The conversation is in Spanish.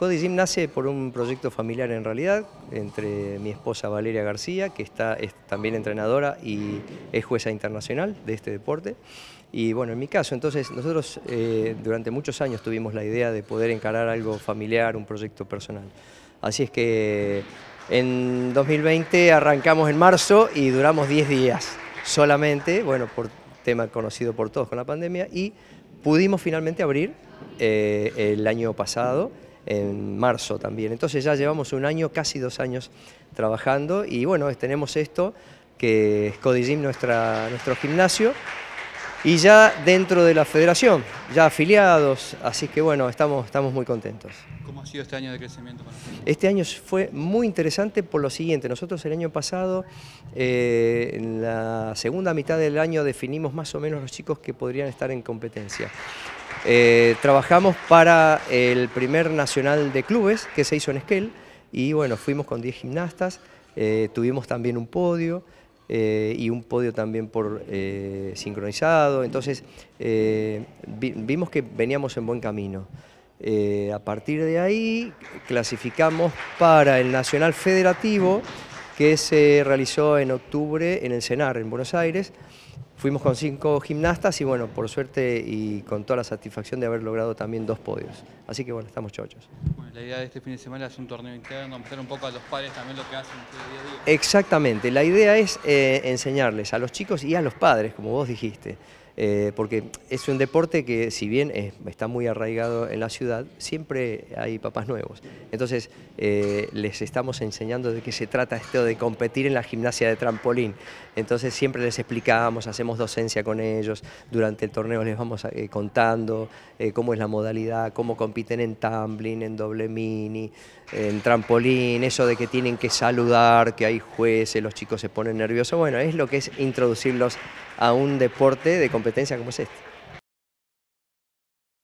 ...Cody Gym nace por un proyecto familiar en realidad, entre mi esposa Valeria García, que está, es también entrenadora y es jueza internacional de este deporte, y bueno, en mi caso, entonces nosotros eh, durante muchos años tuvimos la idea de poder encarar algo familiar, un proyecto personal. Así es que en 2020 arrancamos en marzo y duramos 10 días solamente, bueno, por tema conocido por todos con la pandemia, y pudimos finalmente abrir eh, el año pasado en marzo también. Entonces ya llevamos un año, casi dos años trabajando y bueno, tenemos esto que es Codigym nuestra, nuestro gimnasio y ya dentro de la federación, ya afiliados, así que bueno, estamos, estamos muy contentos. ¿Cómo ha sido este año de crecimiento? Para este año fue muy interesante por lo siguiente, nosotros el año pasado, eh, en la segunda mitad del año definimos más o menos los chicos que podrían estar en competencia. Eh, trabajamos para el primer nacional de clubes que se hizo en Esquel y bueno, fuimos con 10 gimnastas, eh, tuvimos también un podio eh, y un podio también por sincronizado, entonces vimos que veníamos en buen camino. a partir de ahí clasificamos para el Nacional Federativo que se realizó en octubre en el CENAR, en Buenos Aires, Fuimos con cinco gimnastas y bueno, por suerte y con toda la satisfacción de haber logrado también dos podios. Así que bueno, estamos chochos. la idea de este fin de semana es un torneo interno, mostrar un poco a los padres también lo que hacen día a día. Exactamente, la idea es eh, enseñarles a los chicos y a los padres, como vos dijiste. Eh, porque es un deporte que si bien está muy arraigado en la ciudad, siempre hay papás nuevos. Entonces eh, les estamos enseñando de qué se trata esto de competir en la gimnasia de trampolín. Entonces siempre les explicábamos hacemos docencia con ellos, durante el torneo les vamos eh, contando eh, cómo es la modalidad, cómo compiten en tumbling, en doble mini, en trampolín, eso de que tienen que saludar, que hay jueces, los chicos se ponen nerviosos. Bueno, es lo que es introducirlos a un deporte de competencia como es este.